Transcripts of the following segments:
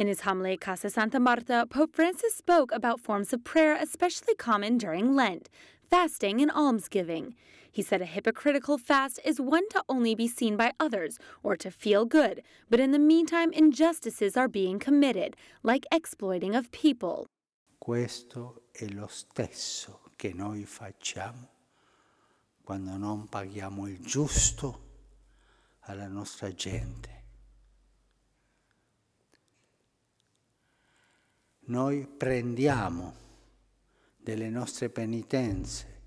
In his homily at Casa Santa Marta, Pope Francis spoke about forms of prayer especially common during Lent, fasting, and almsgiving. He said a hypocritical fast is one to only be seen by others or to feel good, but in the meantime, injustices are being committed, like exploiting of people. Questo è lo stesso che noi facciamo quando non paghiamo il giusto alla nostra gente. noi prendiamo delle nostre penitenze,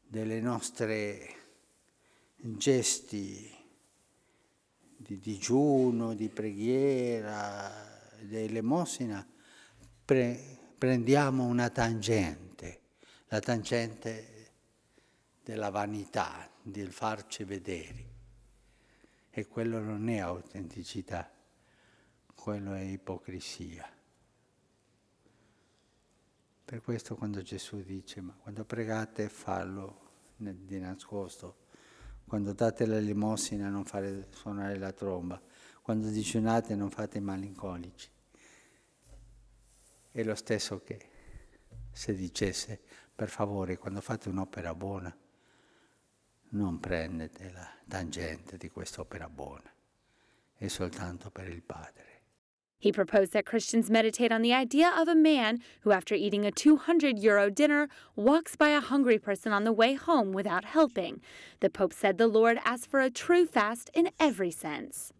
delle nostre gesti di digiuno, di preghiera, di elemosina, pre- prendiamo una tangente, la tangente della vanità, del farci vedere. E quello non è autenticità, quello è ipocrisia. Per questo quando Gesù dice, ma quando pregate fallo di nascosto, quando date la limosina non fate suonare la tromba, quando digiunate non fate malinconici. È lo stesso che se dicesse, per favore, quando fate un'opera buona, non prendete la tangente di quest'opera buona, è soltanto per il Padre. He proposed that Christians meditate on the idea of a man who, after eating a 200 euro dinner, walks by a hungry person on the way home without helping. The Pope said the Lord asked for a true fast in every sense.